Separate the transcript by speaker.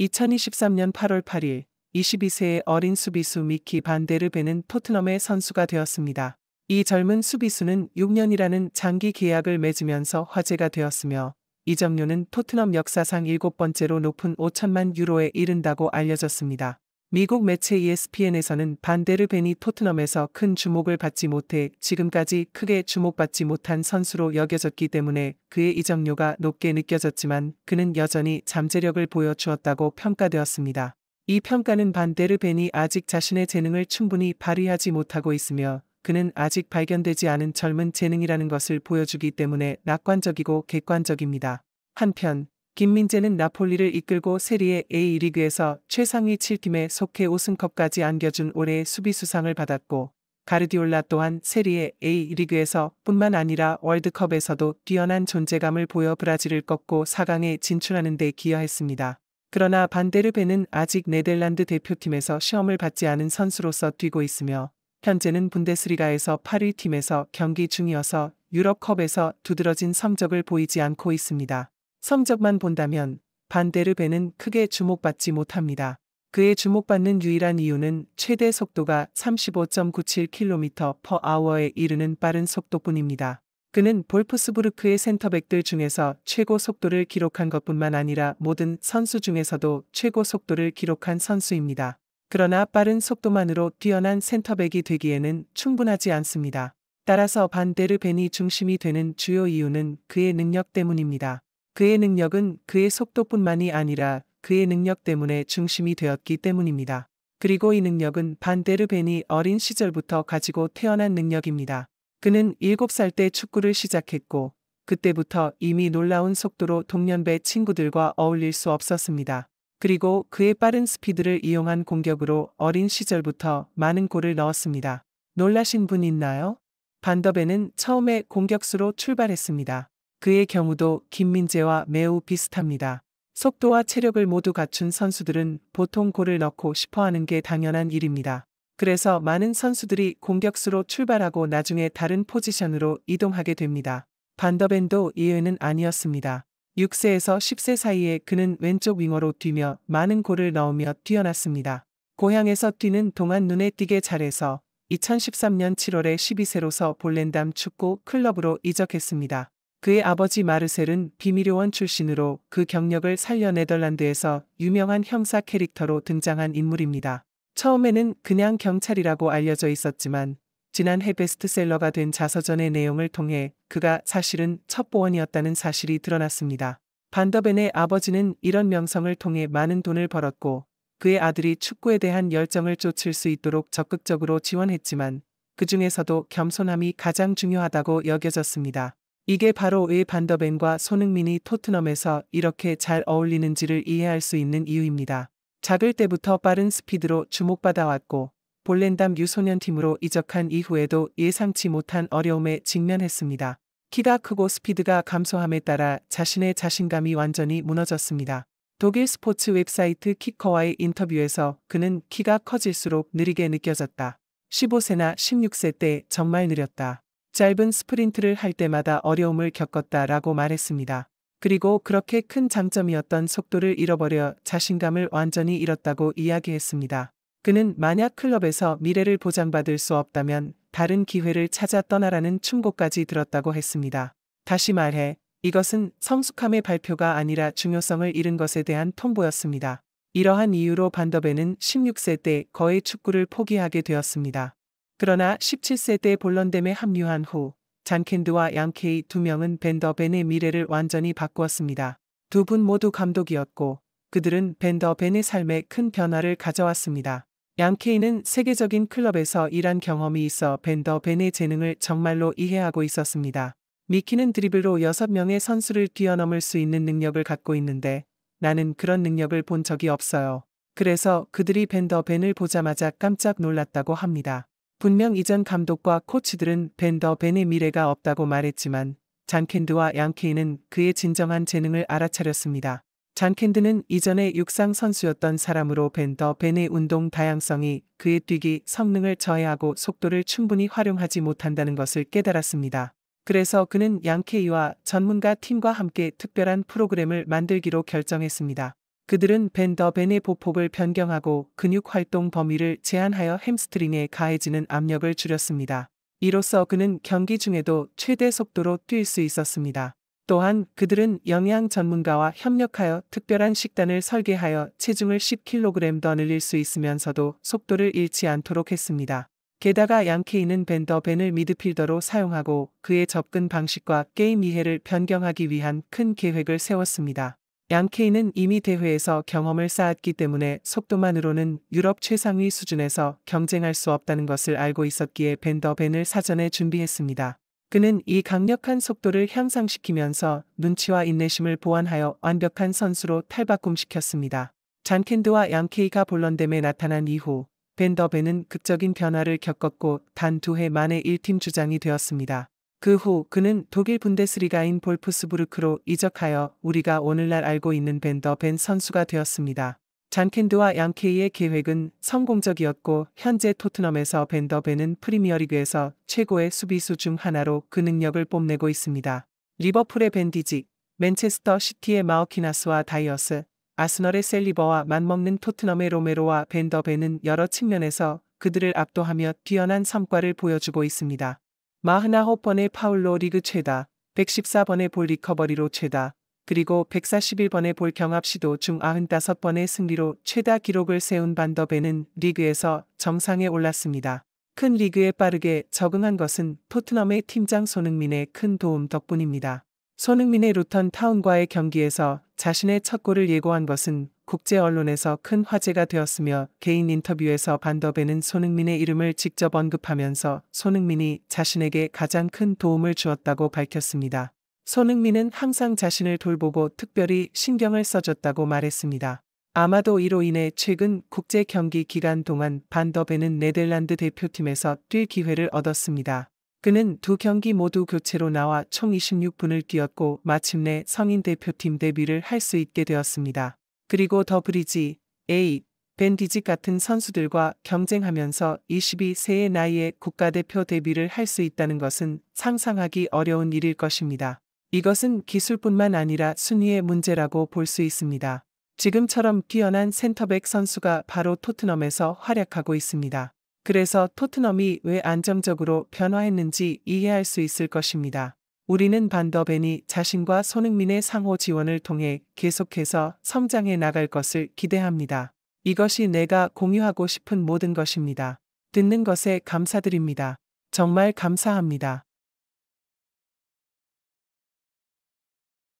Speaker 1: 2023년 8월 8일 22세의 어린 수비수 미키 반데르베는 토트넘의 선수가 되었습니다. 이 젊은 수비수는 6년이라는 장기 계약을 맺으면서 화제가 되었으며 이적료는 토트넘 역사상 7번째로 높은 5천만 유로에 이른다고 알려졌습니다. 미국 매체 ESPN에서는 반데르벤이 토트넘에서 큰 주목을 받지 못해 지금까지 크게 주목받지 못한 선수로 여겨졌기 때문에 그의 이적료가 높게 느껴졌지만 그는 여전히 잠재력을 보여주었다고 평가되었습니다. 이 평가는 반데르벤이 아직 자신의 재능을 충분히 발휘하지 못하고 있으며 그는 아직 발견되지 않은 젊은 재능이라는 것을 보여주기 때문에 낙관적이고 객관적입니다. 한편 김민재는 나폴리를 이끌고 세리에 A리그에서 최상위 7팀에 속해 우승컵까지 안겨준 올해의 수비수상을 받았고 가르디올라 또한 세리에 A리그에서 뿐만 아니라 월드컵에서도 뛰어난 존재감을 보여 브라질을 꺾고 4강에 진출하는 데 기여했습니다. 그러나 반데르베는 아직 네덜란드 대표팀에서 시험을 받지 않은 선수로서 뛰고 있으며 현재는 분데스리가에서 8위 팀에서 경기 중이어서 유럽컵에서 두드러진 성적을 보이지 않고 있습니다. 성적만 본다면 반데르벤은 크게 주목받지 못합니다. 그의 주목받는 유일한 이유는 최대 속도가 35.97km/h에 이르는 빠른 속도뿐입니다. 그는 볼프스부르크의 센터백들 중에서 최고 속도를 기록한 것뿐만 아니라 모든 선수 중에서도 최고 속도를 기록한 선수입니다. 그러나 빠른 속도만으로 뛰어난 센터백이 되기에는 충분하지 않습니다. 따라서 반데르벤이 중심이 되는 주요 이유는 그의 능력 때문입니다. 그의 능력은 그의 속도뿐만이 아니라 그의 능력 때문에 중심이 되었기 때문입니다. 그리고 이 능력은 반데르벤이 어린 시절부터 가지고 태어난 능력입니다. 그는 7살 때 축구를 시작했고 그때부터 이미 놀라운 속도로 동년배 친구들과 어울릴 수 없었습니다. 그리고 그의 빠른 스피드를 이용한 공격으로 어린 시절부터 많은 골을 넣었습니다. 놀라신 분 있나요? 반더벤은 처음에 공격수로 출발했습니다. 그의 경우도 김민재와 매우 비슷합니다. 속도와 체력을 모두 갖춘 선수들은 보통 골을 넣고 싶어하는 게 당연한 일입니다. 그래서 많은 선수들이 공격수로 출발하고 나중에 다른 포지션으로 이동하게 됩니다. 반더벤도 예외는 아니었습니다. 6세에서 10세 사이에 그는 왼쪽 윙어로 뛰며 많은 골을 넣으며 뛰어났습니다. 고향에서 뛰는 동안 눈에 띄게 잘해서 2013년 7월에 12세로서 볼렌담 축구 클럽으로 이적했습니다. 그의 아버지 마르셀은 비밀요원 출신으로 그 경력을 살려 네덜란드에서 유명한 형사 캐릭터로 등장한 인물입니다. 처음에는 그냥 경찰이라고 알려져 있었지만 지난해 베스트셀러가 된 자서전의 내용을 통해 그가 사실은 첩보원이었다는 사실이 드러났습니다. 반더벤의 아버지는 이런 명성을 통해 많은 돈을 벌었고 그의 아들이 축구에 대한 열정을 쫓을 수 있도록 적극적으로 지원했지만 그 중에서도 겸손함이 가장 중요하다고 여겨졌습니다. 이게 바로 왜 반더벤과 손흥민이 토트넘에서 이렇게 잘 어울리는지를 이해할 수 있는 이유입니다. 작을 때부터 빠른 스피드로 주목받아왔고 볼렌담 유소년팀으로 이적한 이후에도 예상치 못한 어려움에 직면했습니다. 키가 크고 스피드가 감소함에 따라 자신의 자신감이 완전히 무너졌습니다. 독일 스포츠 웹사이트 키커와의 인터뷰에서 그는 키가 커질수록 느리게 느껴졌다. 15세나 16세 때 정말 느렸다. 짧은 스프린트를 할 때마다 어려움을 겪었다라고 말했습니다. 그리고 그렇게 큰 장점이었던 속도를 잃어버려 자신감을 완전히 잃었다고 이야기했습니다. 그는 만약 클럽에서 미래를 보장받을 수 없다면 다른 기회를 찾아 떠나라는 충고까지 들었다고 했습니다. 다시 말해 이것은 성숙함의 발표가 아니라 중요성을 잃은 것에 대한 통보였습니다. 이러한 이유로 반더베는 16세 때 거의 축구를 포기하게 되었습니다. 그러나 17세대 볼런댐에 합류한 후 잔캔드와 양케이 두 명은 벤더벤의 미래를 완전히 바꾸었습니다. 두 분 모두 감독이었고 그들은 벤더벤의 삶에 큰 변화를 가져왔습니다. 양케이는 세계적인 클럽에서 일한 경험이 있어 벤더벤의 재능을 정말로 이해하고 있었습니다. 미키는 드리블로 6명의 선수를 뛰어넘을 수 있는 능력을 갖고 있는데 나는 그런 능력을 본 적이 없어요. 그래서 그들이 벤더벤을 보자마자 깜짝 놀랐다고 합니다. 분명 이전 감독과 코치들은 벤더 벤의 미래가 없다고 말했지만 잔캔드와 양케이는 그의 진정한 재능을 알아차렸습니다. 잔캔드는 이전에 육상 선수였던 사람으로 벤더 벤의 운동 다양성이 그의 뛰기 성능을 저해하고 속도를 충분히 활용하지 못한다는 것을 깨달았습니다. 그래서 그는 양케이와 전문가 팀과 함께 특별한 프로그램을 만들기로 결정했습니다. 그들은 벤더벤의 보폭을 변경하고 근육 활동 범위를 제한하여 햄스트링에 가해지는 압력을 줄였습니다. 이로써 그는 경기 중에도 최대 속도로 뛸 수 있었습니다. 또한 그들은 영양 전문가와 협력하여 특별한 식단을 설계하여 체중을 10kg 더 늘릴 수 있으면서도 속도를 잃지 않도록 했습니다. 게다가 양케이는 벤더벤을 미드필더로 사용하고 그의 접근 방식과 게임 이해를 변경하기 위한 큰 계획을 세웠습니다. 양케이는 이미 대회에서 경험을 쌓았기 때문에 속도만으로는 유럽 최상위 수준에서 경쟁할 수 없다는 것을 알고 있었기에 벤더벤을 사전에 준비했습니다. 그는 이 강력한 속도를 향상시키면서 눈치와 인내심을 보완하여 완벽한 선수로 탈바꿈시켰습니다. 잔켄드와 양케이가 볼런댐에 나타난 이후 벤더벤은 극적인 변화를 겪었고 단 두 해 만에 1팀 주장이 되었습니다. 그후 그는 독일 분데스리가인 볼프스부르크로 이적하여 우리가 오늘날 알고 있는 벤더 벤 선수가 되었습니다. 잔켄드와 양케이의 계획은 성공적이었고 현재 토트넘에서 벤더벤은 프리미어리그에서 최고의 수비수 중 하나로 그 능력을 뽐내고 있습니다. 리버풀의 벤디지, 맨체스터 시티의 마오키나스와 다이어스, 아스널의 셀리버와 맞먹는 토트넘의 로메로와 벤더벤은 여러 측면에서 그들을 압도하며 뛰어난 성과를 보여주고 있습니다. 49번의 파울로 리그 최다, 114번의 볼 리커버리로 최다, 그리고 141번의 볼 경합 시도 중 95번의 승리로 최다 기록을 세운 반더벤은 리그에서 정상에 올랐습니다. 큰 리그에 빠르게 적응한 것은 토트넘의 팀장 손흥민의 큰 도움 덕분입니다. 손흥민의 루턴 타운과의 경기에서 자신의 첫 골을 예고한 것은 국제 언론에서 큰 화제가 되었으며 개인 인터뷰에서 반더벤는 손흥민의 이름을 직접 언급하면서 손흥민이 자신에게 가장 큰 도움을 주었다고 밝혔습니다. 손흥민은 항상 자신을 돌보고 특별히 신경을 써줬다고 말했습니다. 아마도 이로 인해 최근 국제 경기 기간 동안 반더벤는 네덜란드 대표팀에서 뛸 기회를 얻었습니다. 그는 두 경기 모두 교체로 나와 총 26분을 뛰었고 마침내 성인 대표팀 데뷔를 할 수 있게 되었습니다. 그리고 더 브리지, 에이, 벤디직 같은 선수들과 경쟁하면서 22세의 나이에 국가대표 데뷔를 할 수 있다는 것은 상상하기 어려운 일일 것입니다. 이것은 기술뿐만 아니라 순위의 문제라고 볼 수 있습니다. 지금처럼 뛰어난 센터백 선수가 바로 토트넘에서 활약하고 있습니다. 그래서 토트넘이 왜 안정적으로 변화했는지 이해할 수 있을 것입니다. 우리는 반더벤이 자신과 손흥민의 상호 지원을 통해 계속해서 성장해 나갈 것을 기대합니다. 이것이 내가 공유하고 싶은 모든 것입니다. 듣는 것에 감사드립니다. 정말 감사합니다.